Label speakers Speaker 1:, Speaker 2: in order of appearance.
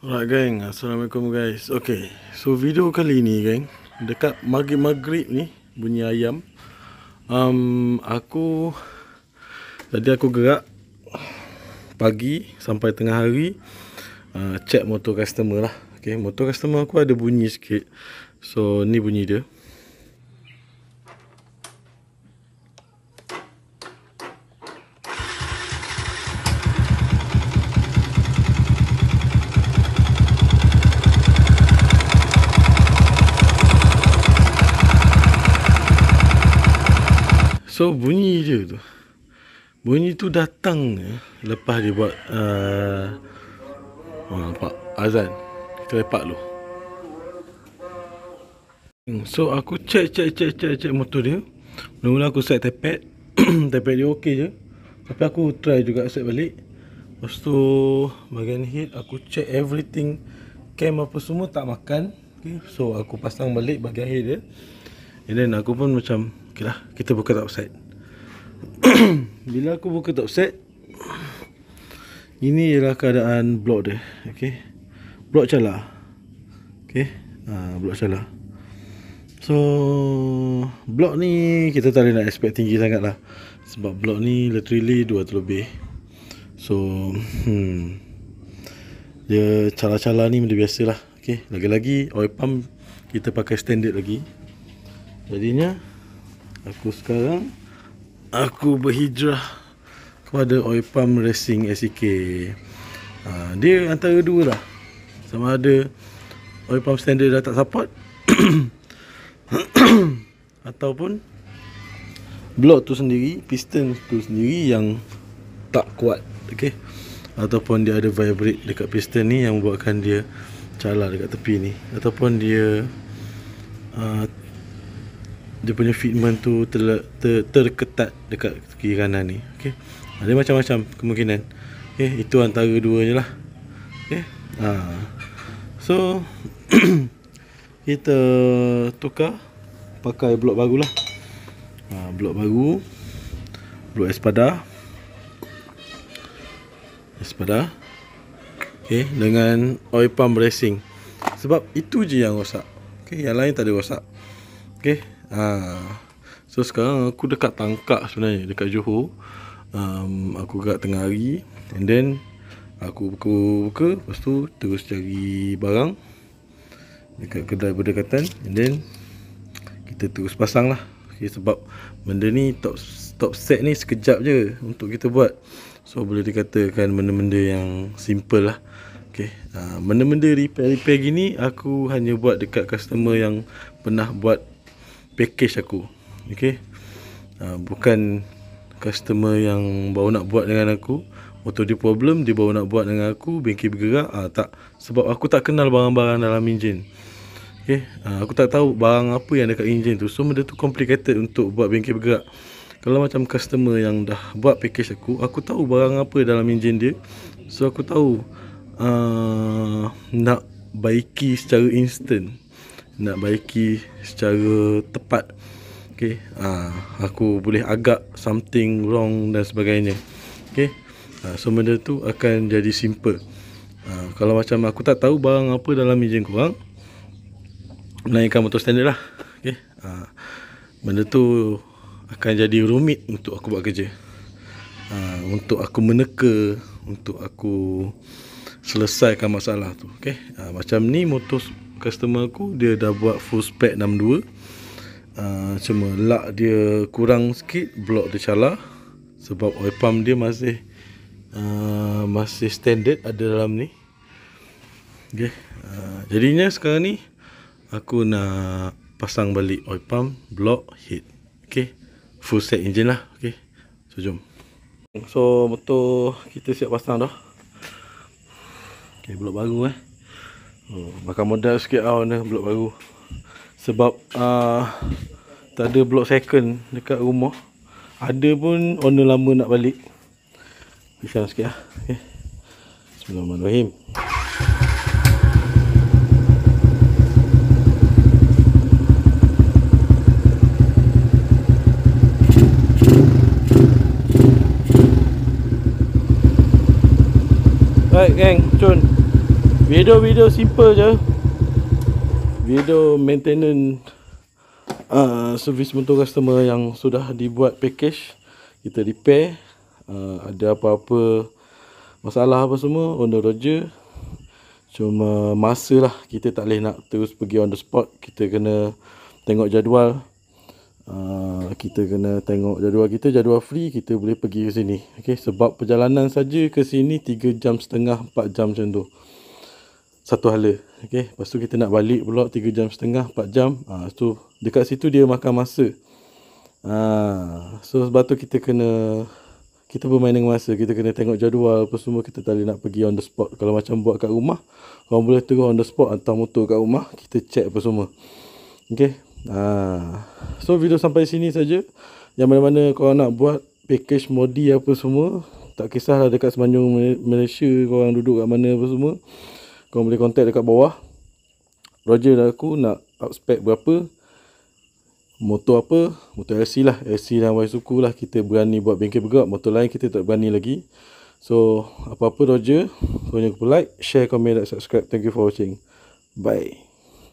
Speaker 1: Alright gang, Assalamualaikum guys Okay, so video kali ni gang Dekat maghrib-maghrib ni Bunyi ayam um, Aku Tadi aku gerak Pagi sampai tengah hari uh, Check motor customer lah Okay, motor customer aku ada bunyi sikit So, ni bunyi dia So bunyi je tu Bunyi tu datang ya, Lepas dia buat uh, oh, Nampak azan Kelepak tu hmm, So aku check check check check check motor dia Mula-mula aku set tepet Tepet dia okey je Tapi aku try juga set balik Lepas tu bagian hit aku check everything Cam apa semua tak makan okay. So aku pasang balik bagian hit dia And then aku pun macam Okay lah, kita buka top set Bila aku buka top set Ini ialah keadaan blok dia Okay Blok calar Okay ha, Blok calar So Blok ni kita tak boleh nak expect tinggi sangat lah Sebab blok ni literally 2 atau lebih So hmm, Dia calar-calar ni benda biasa lah Okay Lagi-lagi oil pump Kita pakai standard lagi Jadinya aku sekarang aku berhijrah kepada oil Oipam Racing sek. Ha, ah, dia antara dua lah. Sama ada oil Oipam Standard dah tak support ataupun blok tu sendiri, piston tu sendiri yang tak kuat. Okey. Ataupun dia ada vibrate dekat piston ni yang buatkan dia calar dekat tepi ni ataupun dia uh, dia punya fitment tu ter, ter, terketat dekat kiri kanan ni okey ada macam-macam kemungkinan okey itu antara dua je lah okey ha. so kita tukar pakai blok baru lah ha, blok baru blok espada espada okey dengan oil pump racing sebab itu je yang rosak okey yang lain tak ada rosak okey Ha. So sekarang aku dekat Tangkak sebenarnya dekat Johor. Um, aku dekat tengah hari and then aku buka-buka lepas tu terus cari barang dekat kedai berdekatan and then kita terus pasang lah okay, sebab benda ni top top set ni sekejap je untuk kita buat so boleh dikatakan benda-benda yang simple lah okay. Uh, benda-benda repair-repair gini aku hanya buat dekat customer yang pernah buat package aku okay? uh, bukan customer yang baru nak buat dengan aku auto dia problem dia baru nak buat dengan aku bengkel bergerak uh, tak sebab aku tak kenal barang-barang dalam enjin okay? uh, aku tak tahu barang apa yang dekat enjin tu so benda tu complicated untuk buat bengkel bergerak kalau macam customer yang dah buat package aku aku tahu barang apa dalam enjin dia so aku tahu uh, nak baiki secara instant nak baiki secara tepat okey ha, aku boleh agak something wrong dan sebagainya okey ha, so benda tu akan jadi simple ha, kalau macam aku tak tahu barang apa dalam enjin kau orang naikkan motor standard lah okey ha, benda tu akan jadi rumit untuk aku buat kerja ha, untuk aku meneka untuk aku selesaikan masalah tu okey ha, macam ni motor customer aku dia dah buat full spec 62 uh, ah, cuma lak dia kurang sikit block dia calar sebab oil pump dia masih uh, masih standard ada dalam ni okay. uh, jadinya sekarang ni aku nak pasang balik oil pump block heat okay. full set engine lah okay. so jom so betul kita siap pasang dah Okay, blok baru eh. Hmm, makan modal sikit lah owner blok baru Sebab uh, Tak ada blok second dekat rumah Ada pun owner lama nak balik Pisang sikit lah okay. Eh. Bismillahirrahmanirrahim Alright gang, cun. Video-video simple je Video maintenance uh, Service motor customer yang sudah dibuat package Kita repair uh, Ada apa-apa Masalah apa semua on the roger Cuma masa lah kita tak boleh nak terus pergi on the spot Kita kena tengok jadual Uh, kita kena tengok jadual kita Jadual free kita boleh pergi ke sini okay, Sebab perjalanan saja ke sini 3 jam setengah 4 jam macam tu satu hala. Okey, lepas tu kita nak balik pula 3 jam setengah, 4 jam. Ah, tu dekat situ dia makan masa. Ah, so sebab tu kita kena kita bermain dengan masa. Kita kena tengok jadual apa semua kita tak boleh nak pergi on the spot. Kalau macam buat kat rumah, orang boleh terus on the spot atau motor kat rumah, kita check apa semua. Okey. Ah, so video sampai sini saja. Yang mana-mana korang nak buat package modi apa semua, tak kisahlah dekat Semenanjung Malaysia korang duduk kat mana apa semua. Kau boleh contact dekat bawah Roger dan aku nak up berapa Motor apa Motor RC lah RC dan Y suku lah Kita berani buat bengkel bergerak Motor lain kita tak berani lagi So apa-apa Roger kau jangan lupa like Share, komen dan subscribe Thank you for watching Bye